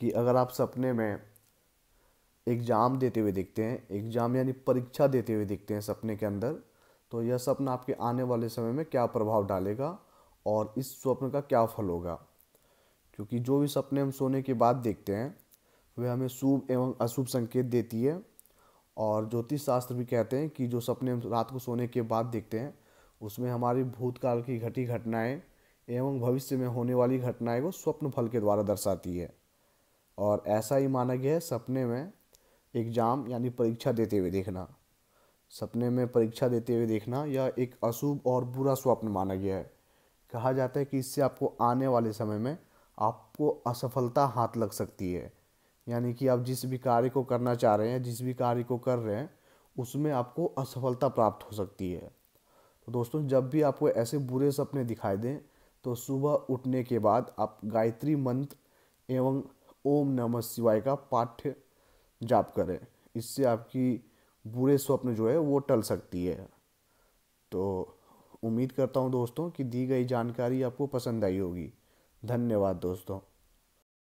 कि अगर आप सपने में एग्ज़ाम देते हुए दिखते हैं एग्ज़ाम यानी परीक्षा देते हुए दिखते हैं सपने के अंदर तो यह सपना आपके आने वाले समय में क्या प्रभाव डालेगा और इस स्वप्न का क्या फल होगा क्योंकि जो भी सपने हम सोने के बाद देखते हैं वह हमें शुभ एवं अशुभ संकेत देती है और ज्योतिष शास्त्र भी कहते हैं कि जो सपने हम रात को सोने के बाद देखते हैं उसमें हमारी भूतकाल की घटी घटनाएं एवं भविष्य में होने वाली घटनाएं को स्वप्न फल के द्वारा दर्शाती है और ऐसा ही माना गया है सपने में एग्ज़ाम यानी परीक्षा देते हुए देखना सपने में परीक्षा देते हुए देखना यह एक अशुभ और बुरा स्वप्न माना गया है कहा जाता है कि इससे आपको आने वाले समय में आपको असफलता हाथ लग सकती है यानी कि आप जिस भी कार्य को करना चाह रहे हैं जिस भी कार्य को कर रहे हैं उसमें आपको असफलता प्राप्त हो सकती है तो दोस्तों जब भी आपको ऐसे बुरे सपने दिखाई दें तो सुबह उठने के बाद आप गायत्री मंत्र एवं ओम नमः शिवाय का पाठ्य जाप करें इससे आपकी बुरे स्वप्न जो है वो टल सकती है तो उम्मीद करता हूँ दोस्तों कि दी गई जानकारी आपको पसंद आई होगी धन्यवाद दोस्तों